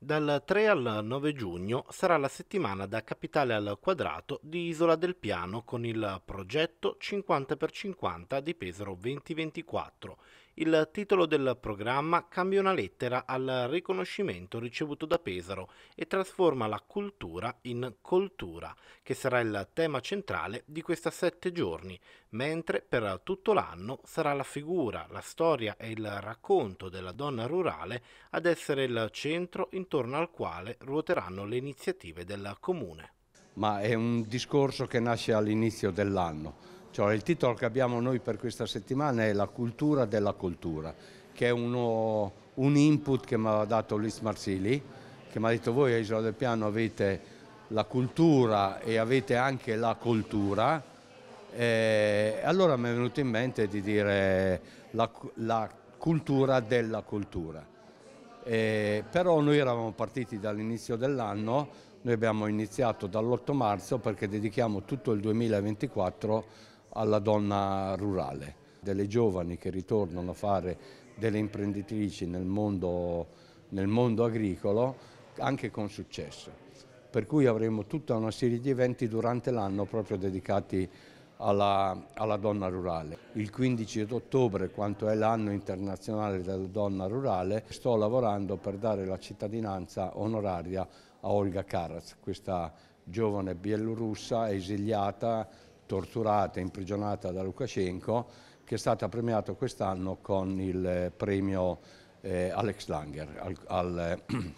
Dal 3 al 9 giugno sarà la settimana da Capitale al Quadrato di Isola del Piano con il progetto 50x50 di Pesaro 2024 il titolo del programma cambia una lettera al riconoscimento ricevuto da Pesaro e trasforma la cultura in coltura, che sarà il tema centrale di questa sette giorni, mentre per tutto l'anno sarà la figura, la storia e il racconto della donna rurale ad essere il centro intorno al quale ruoteranno le iniziative del comune. Ma è un discorso che nasce all'inizio dell'anno cioè, il titolo che abbiamo noi per questa settimana è La cultura della cultura, che è uno, un input che mi ha dato Luis Marsili, che mi ha detto voi a Isola del Piano avete la cultura e avete anche la cultura, eh, allora mi è venuto in mente di dire la, la cultura della cultura. Eh, però noi eravamo partiti dall'inizio dell'anno, noi abbiamo iniziato dall'8 marzo perché dedichiamo tutto il 2024 alla donna rurale, delle giovani che ritornano a fare delle imprenditrici nel mondo, nel mondo agricolo anche con successo. Per cui avremo tutta una serie di eventi durante l'anno proprio dedicati alla, alla, donna rurale. Il 15 ottobre, quanto è l'anno internazionale della donna rurale, sto lavorando per dare la cittadinanza onoraria a Olga Karas, questa giovane bielorussa esiliata torturata e imprigionata da Lukashenko, che è stata premiata quest'anno con il eh, premio eh, Alex Langer al, al,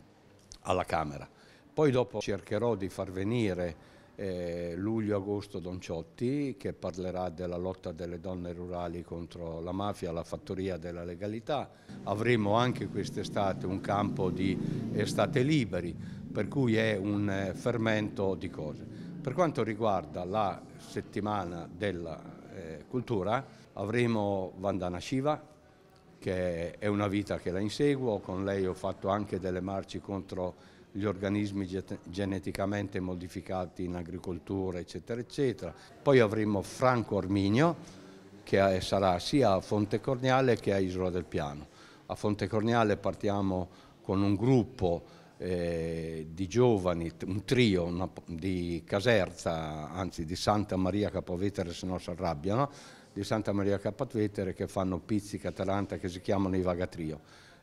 alla Camera. Poi dopo cercherò di far venire eh, luglio-agosto Donciotti che parlerà della lotta delle donne rurali contro la mafia, la fattoria della legalità. Avremo anche quest'estate un campo di estate eh, liberi, per cui è un eh, fermento di cose. Per quanto riguarda la settimana della eh, cultura avremo Vandana Shiva che è una vita che la inseguo, con lei ho fatto anche delle marci contro gli organismi geneticamente modificati in agricoltura eccetera eccetera. Poi avremo Franco Arminio che sarà sia a Fonte Corniale che a Isola del Piano. A Fonte Corniale partiamo con un gruppo eh, di giovani, un trio una, di Caserta, anzi di Santa Maria Capovetere se no si arrabbiano, di Santa Maria Capovetere che fanno Pizzica Atalanta che si chiamano i Vagatrio.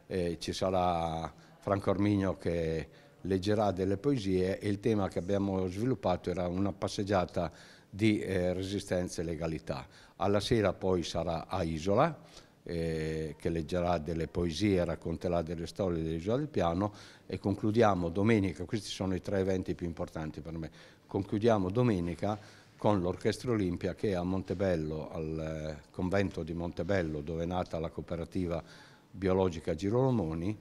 Eh, ci sarà Franco Arminio che leggerà delle poesie e il tema che abbiamo sviluppato era una passeggiata di eh, resistenza e legalità. Alla sera poi sarà a Isola, eh, che leggerà delle poesie, racconterà delle storie dell'isola del piano e concludiamo domenica, questi sono i tre eventi più importanti per me, concludiamo domenica con l'Orchestra Olimpia che è a Montebello, al eh, convento di Montebello dove è nata la cooperativa biologica Girolomoni,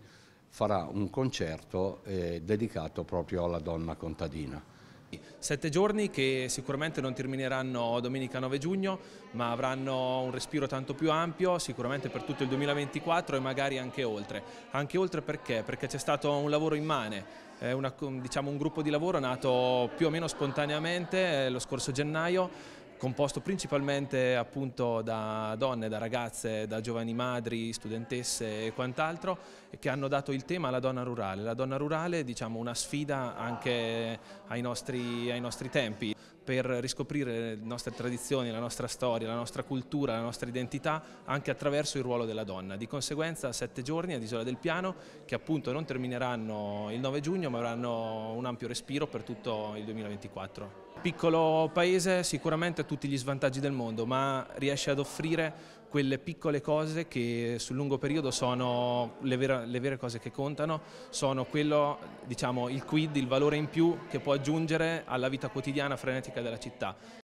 farà un concerto eh, dedicato proprio alla donna contadina. Sette giorni che sicuramente non termineranno domenica 9 giugno, ma avranno un respiro tanto più ampio sicuramente per tutto il 2024 e magari anche oltre. Anche oltre perché? Perché c'è stato un lavoro immane, eh, una, diciamo, un gruppo di lavoro nato più o meno spontaneamente eh, lo scorso gennaio composto principalmente appunto da donne, da ragazze, da giovani madri, studentesse e quant'altro, che hanno dato il tema alla donna rurale. La donna rurale è diciamo, una sfida anche ai nostri, ai nostri tempi per riscoprire le nostre tradizioni, la nostra storia, la nostra cultura, la nostra identità anche attraverso il ruolo della donna. Di conseguenza sette giorni ad Isola del Piano che appunto non termineranno il 9 giugno ma avranno un ampio respiro per tutto il 2024. Piccolo paese sicuramente ha tutti gli svantaggi del mondo ma riesce ad offrire quelle piccole cose che sul lungo periodo sono le vere, le vere cose che contano, sono quello, diciamo, il quid, il valore in più che può aggiungere alla vita quotidiana frenetica della città.